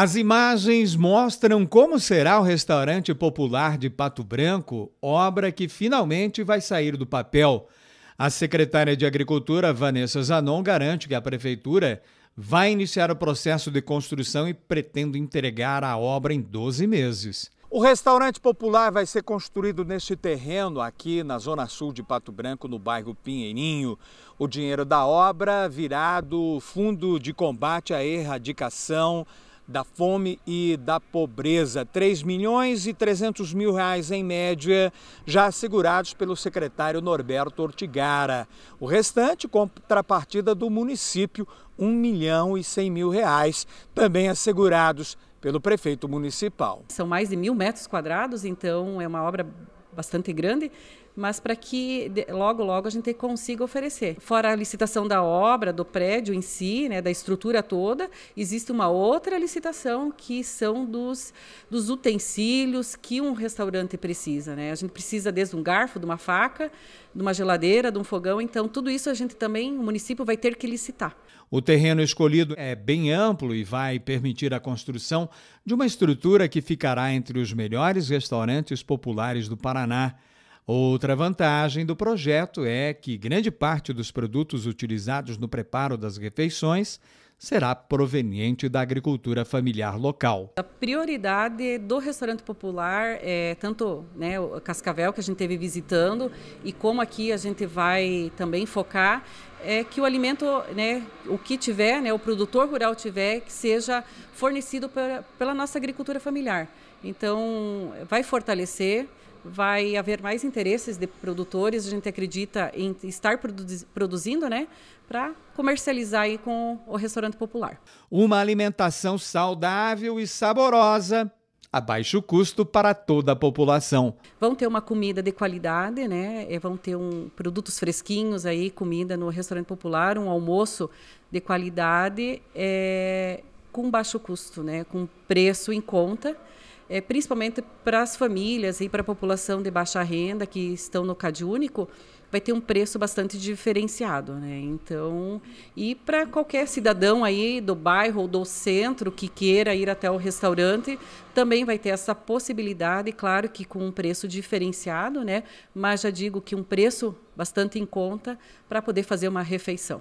As imagens mostram como será o restaurante popular de Pato Branco, obra que finalmente vai sair do papel. A secretária de Agricultura, Vanessa Zanon, garante que a prefeitura vai iniciar o processo de construção e pretende entregar a obra em 12 meses. O restaurante popular vai ser construído neste terreno aqui na zona sul de Pato Branco, no bairro Pinheirinho. O dinheiro da obra virá do Fundo de Combate à Erradicação da fome e da pobreza. 3 milhões e 300 mil reais em média já assegurados pelo secretário Norberto Ortigara. O restante, contrapartida do município, 1 milhão e 100 mil reais, também assegurados pelo prefeito municipal. São mais de mil metros quadrados, então é uma obra bastante grande, mas para que logo, logo a gente consiga oferecer. Fora a licitação da obra, do prédio em si, né, da estrutura toda, existe uma outra licitação que são dos, dos utensílios que um restaurante precisa. Né? A gente precisa desde um garfo, de uma faca, de uma geladeira, de um fogão, então tudo isso a gente também, o município vai ter que licitar. O terreno escolhido é bem amplo e vai permitir a construção de uma estrutura que ficará entre os melhores restaurantes populares do Paraná Paraná. Outra vantagem do projeto é que grande parte dos produtos utilizados no preparo das refeições será proveniente da agricultura familiar local. A prioridade do restaurante popular é tanto né, o Cascavel que a gente teve visitando e como aqui a gente vai também focar é que o alimento, né, o que tiver, né, o produtor rural tiver, que seja fornecido pela, pela nossa agricultura familiar. Então, vai fortalecer vai haver mais interesses de produtores, a gente acredita em estar produzindo, né, para comercializar aí com o restaurante popular. Uma alimentação saudável e saborosa a baixo custo para toda a população. Vão ter uma comida de qualidade, né? Vão ter um, produtos fresquinhos aí, comida no restaurante popular, um almoço de qualidade é, com baixo custo, né? Com preço em conta é, principalmente para as famílias e para a população de baixa renda que estão no CAD único, vai ter um preço bastante diferenciado, né? Então, e para qualquer cidadão aí do bairro ou do centro que queira ir até o restaurante, também vai ter essa possibilidade, claro que com um preço diferenciado, né? Mas já digo que um preço bastante em conta para poder fazer uma refeição.